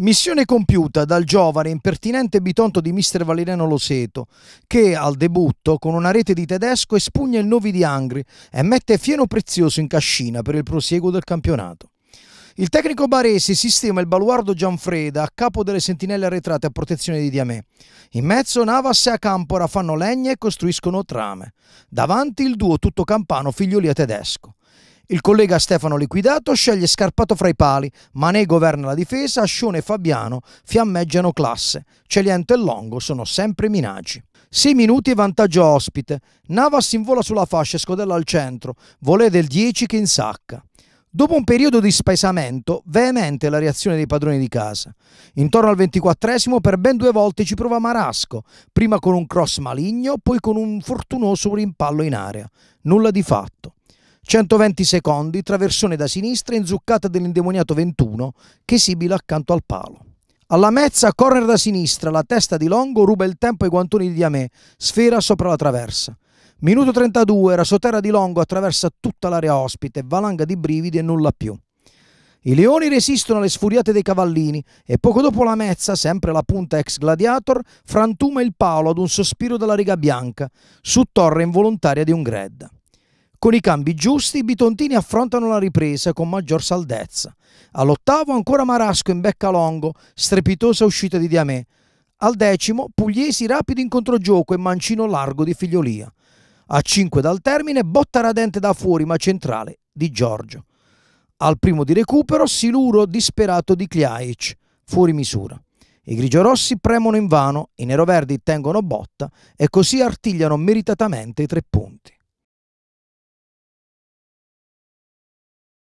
Missione compiuta dal giovane e impertinente bitonto di mister Valeriano Loseto, che al debutto con una rete di tedesco espugna il Novi di Angri e mette fieno prezioso in cascina per il prosieguo del campionato. Il tecnico barese sistema il baluardo Gianfreda a capo delle sentinelle arretrate a protezione di Diamè. In mezzo Navas e Acampora fanno legna e costruiscono trame. Davanti il duo tutto campano figliolia tedesco. Il collega Stefano Liquidato sceglie Scarpato fra i pali, Mané governa la difesa, Ascione e Fabiano fiammeggiano classe, Celiento e Longo sono sempre minaci. 6 minuti e vantaggio ospite, Navas invola sulla fascia e scodella al centro, volè del 10 che insacca. Dopo un periodo di spaesamento, veemente la reazione dei padroni di casa. Intorno al ventiquattresimo per ben due volte ci prova Marasco, prima con un cross maligno, poi con un fortunoso rimpallo in area. Nulla di fatto. 120 secondi, traversone da sinistra, inzuccata dell'indemoniato 21 che sibila accanto al palo. Alla mezza, corner da sinistra, la testa di Longo ruba il tempo ai guantoni di Diamè, sfera sopra la traversa. Minuto 32, Rasoterra di Longo attraversa tutta l'area ospite, valanga di brividi e nulla più. I leoni resistono alle sfuriate dei cavallini e poco dopo la mezza, sempre la punta ex gladiator, frantuma il palo ad un sospiro dalla riga bianca, su torre involontaria di un gredda. Con i cambi giusti i bitontini affrontano la ripresa con maggior saldezza. All'ottavo ancora Marasco in becca longo, strepitosa uscita di Diamè. Al decimo Pugliesi rapido in controgioco e mancino largo di Figliolia. A cinque dal termine botta radente da fuori ma centrale di Giorgio. Al primo di recupero siluro disperato di Kliaic, fuori misura. I grigiorossi premono invano, i neroverdi tengono botta e così artigliano meritatamente i tre punti.